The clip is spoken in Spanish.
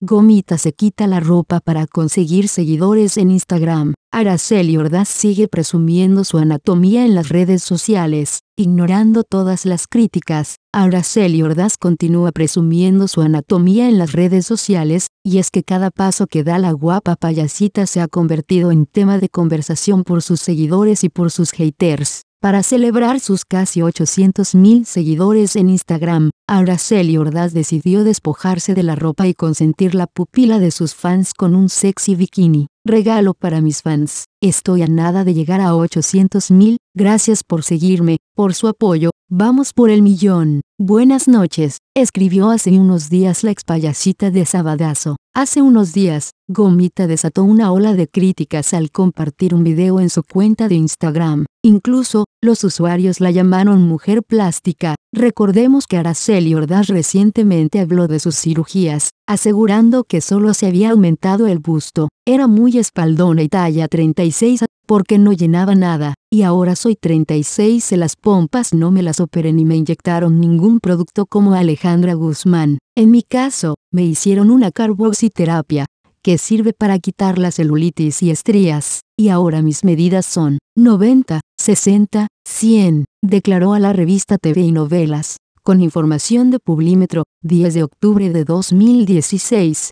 Gomita se quita la ropa para conseguir seguidores en Instagram. Araceli Ordaz sigue presumiendo su anatomía en las redes sociales, ignorando todas las críticas. Araceli Ordaz continúa presumiendo su anatomía en las redes sociales, y es que cada paso que da la guapa payasita se ha convertido en tema de conversación por sus seguidores y por sus haters. Para celebrar sus casi 800 mil seguidores en Instagram, Araceli Ordaz decidió despojarse de la ropa y consentir la pupila de sus fans con un sexy bikini. Regalo para mis fans. Estoy a nada de llegar a 800 mil. Gracias por seguirme, por su apoyo, Vamos por el millón. Buenas noches, escribió hace unos días la expayacita de Sabadazo. Hace unos días, Gomita desató una ola de críticas al compartir un video en su cuenta de Instagram. Incluso, los usuarios la llamaron mujer plástica. Recordemos que Araceli Ordaz recientemente habló de sus cirugías, asegurando que solo se había aumentado el busto. Era muy espaldona y talla 36 porque no llenaba nada, y ahora soy 36 y las pompas no me las operen ni me inyectaron ningún producto como Alejandra Guzmán. En mi caso, me hicieron una carboxiterapia, que sirve para quitar la celulitis y estrías, y ahora mis medidas son 90, 60, 100, declaró a la revista TV y Novelas, con información de Publímetro, 10 de octubre de 2016.